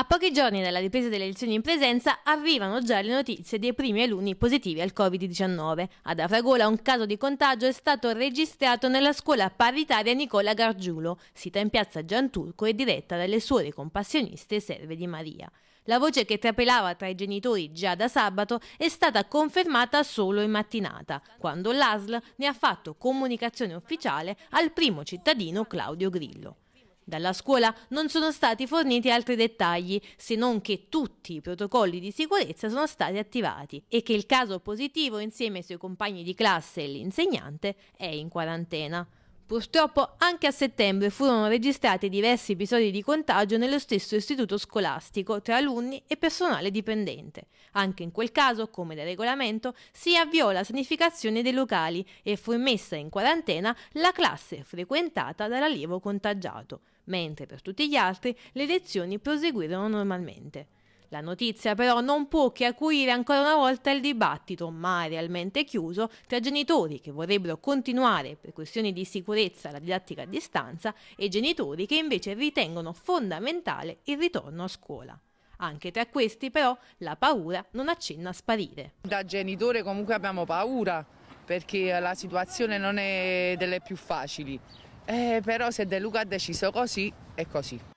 A pochi giorni dalla ripresa delle lezioni in presenza arrivano già le notizie dei primi alunni positivi al Covid-19. Ad Afragola un caso di contagio è stato registrato nella scuola paritaria Nicola Gargiulo, sita in piazza Gianturco e diretta dalle suore compassioniste serve di Maria. La voce che trapelava tra i genitori già da sabato è stata confermata solo in mattinata, quando l'ASL ne ha fatto comunicazione ufficiale al primo cittadino Claudio Grillo. Dalla scuola non sono stati forniti altri dettagli, se non che tutti i protocolli di sicurezza sono stati attivati e che il caso positivo insieme ai suoi compagni di classe e l'insegnante è in quarantena. Purtroppo anche a settembre furono registrati diversi episodi di contagio nello stesso istituto scolastico tra alunni e personale dipendente. Anche in quel caso, come da regolamento, si avviò la sanificazione dei locali e fu messa in quarantena la classe frequentata dall'allievo contagiato, mentre per tutti gli altri le lezioni proseguirono normalmente. La notizia però non può che acuire ancora una volta il dibattito, mai realmente chiuso, tra genitori che vorrebbero continuare per questioni di sicurezza la didattica a distanza e genitori che invece ritengono fondamentale il ritorno a scuola. Anche tra questi però la paura non accenna a sparire. Da genitore comunque abbiamo paura perché la situazione non è delle più facili, eh, però se De Luca ha deciso così è così.